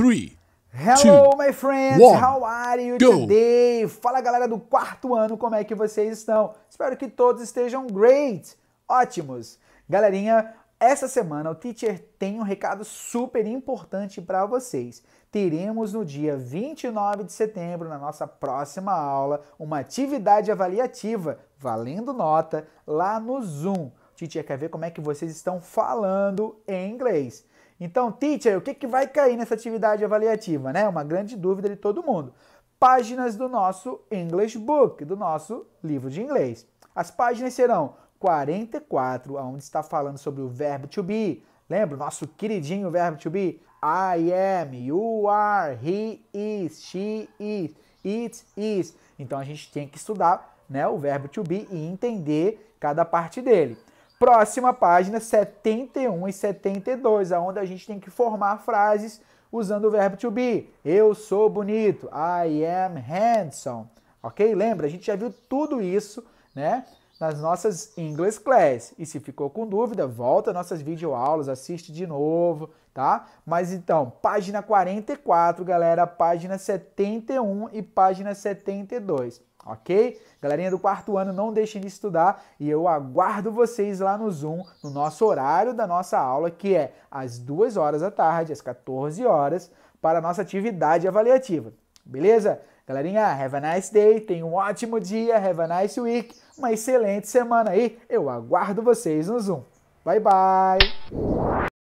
Hello, my friends! One, How are you go. today? Fala, galera do quarto ano, como é que vocês estão? Espero que todos estejam great, ótimos. Galerinha, essa semana o Teacher tem um recado super importante para vocês. Teremos no dia 29 de setembro, na nossa próxima aula, uma atividade avaliativa, valendo nota, lá no Zoom. O teacher quer ver como é que vocês estão falando em inglês. Então, teacher, o que, que vai cair nessa atividade avaliativa? Né? Uma grande dúvida de todo mundo. Páginas do nosso English Book, do nosso livro de inglês. As páginas serão 44, onde está falando sobre o verbo to be. Lembra o nosso queridinho verbo to be? I am, you are, he is, she is, it is. Então a gente tem que estudar né, o verbo to be e entender cada parte dele. Próxima página, 71 e 72, aonde a gente tem que formar frases usando o verbo to be. Eu sou bonito. I am handsome. Ok? Lembra, a gente já viu tudo isso, né? Nas nossas English Class. E se ficou com dúvida, volta nossas videoaulas, assiste de novo, tá? Mas então, página 44, galera, página 71 e página 72 ok? Galerinha do quarto ano, não deixem de estudar e eu aguardo vocês lá no Zoom, no nosso horário da nossa aula, que é às 2 horas da tarde, às 14 horas, para a nossa atividade avaliativa, beleza? Galerinha, have a nice day, tenha um ótimo dia, have a nice week, uma excelente semana aí, eu aguardo vocês no Zoom. Bye, bye!